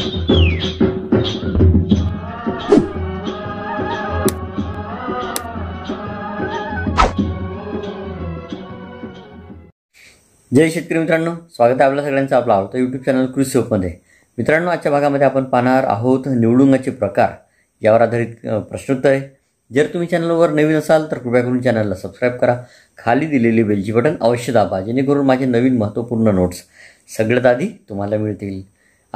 जय शेतकरी मित्रांनो स्वागत आहे आपल्या सगळ्यांचं आपला आवडतं यूट्यूब चॅनल कृषी उपमध्ये मित्रांनो आजच्या भागामध्ये आपण पाहणार आहोत निवडुंगाचे प्रकार यावर आधारित प्रश्नोत्तर आहे जर तुम्ही चॅनलवर नवीन असाल तर कृपया करून चॅनलला सबस्क्राईब करा खाली दिलेली बेलची बटन अवश्य दाबा जेणेकरून माझे नवीन महत्त्वपूर्ण नोट्स सगळ्यात आधी तुम्हाला मिळतील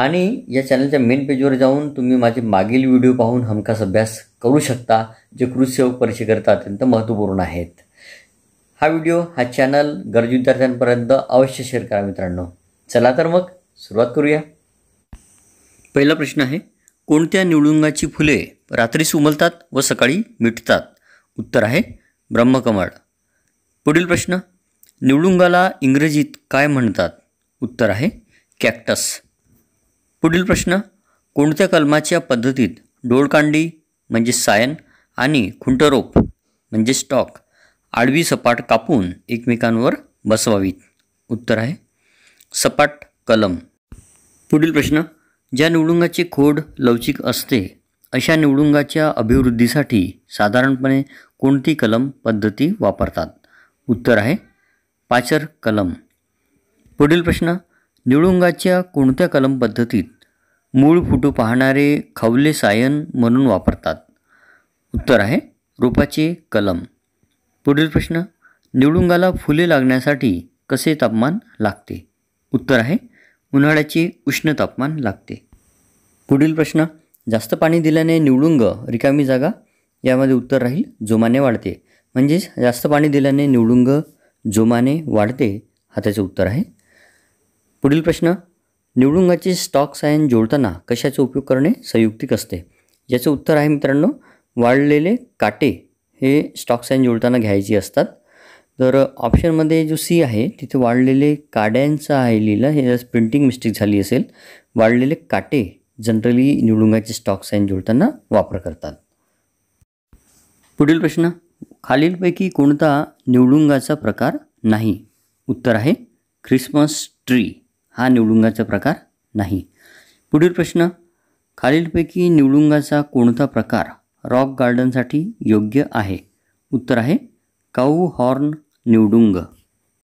आणि या चॅनलच्या मेन पेजवर जाऊन तुम्ही माझे मागील व्हिडिओ पाहून हमखास अभ्यास करू शकता जे कृषीसेवक परीक्षेकरता अत्यंत महत्त्वपूर्ण आहेत हा व्हिडिओ हा चॅनल गरजू विद्यार्थ्यांपर्यंत अवश्य शेअर करा मित्रांनो चला तर मग सुरुवात करूया पहिला प्रश्न आहे कोणत्या निवडुंगाची फुले रात्रीस उमलतात व सकाळी मिटतात उत्तर आहे ब्रह्मकमळ पुढील प्रश्न निवडुंगाला इंग्रजीत काय म्हणतात उत्तर आहे कॅक्टस पुढील प्रश्न कोणत्या कलमाच्या पद्धतीत डोळकांडी म्हणजे सायन आणि खुंटरोप म्हणजे स्टॉक आडवी सपाट कापून एकमेकांवर बसवावीत उत्तर आहे सपाट कलम पुढील प्रश्न ज्या निवडुंगाचे खोड लवचिक असते अशा निवडुंगाच्या अभिवृद्धीसाठी साधारणपणे कोणती कलम पद्धती वापरतात उत्तर आहे पाचर कलम पुढील प्रश्न निळुंगाच्या कोणत्या कलम पद्धतीत मूळ फुटू पाहणारे खवले सायन म्हणून वापरतात उत्तर आहे रोपाचे कलम पुढील प्रश्न निवडुंगाला फुले लागण्यासाठी कसे तापमान लागते उत्तर आहे उन्हाळ्याचे उष्ण तापमान लागते पुढील प्रश्न जास्त पाणी दिल्याने निवडुंग रिकामी जागा यामध्ये उत्तर राहील जोमाने वाढते म्हणजेच जास्त पाणी दिल्याने निवडुंग जोमाने वाढते हा त्याचं उत्तर आहे पुढील प्रश्न निवडुंगाचे स्टॉक सायन जोडताना कशाचा उपयोग करणे संयुक्तिक असते याचं उत्तर आहे मित्रांनो वाढलेले काटे हे स्टॉक सायन जोडताना घ्यायचे असतात तर ऑप्शनमध्ये जो सी आहे तिथे वाढलेले काड्यांचा आहे लिहिलं हे प्रिंटिंग मिस्टेक झाली असेल वाढलेले काटे जनरली निवडुंगाचे स्टॉक सायन जोडताना वापर करतात पुढील प्रश्न खालीलपैकी कोणता निवडुंगाचा प्रकार नाही उत्तर आहे ख्रिसमस ट्री हा निवडुंगाचा प्रकार नाही पुढील प्रश्न खालीलपैकी निवडुंगाचा कोणता प्रकार रॉक गार्डनसाठी योग्य आहे उत्तर आहे काऊ हॉर्न निवडुंग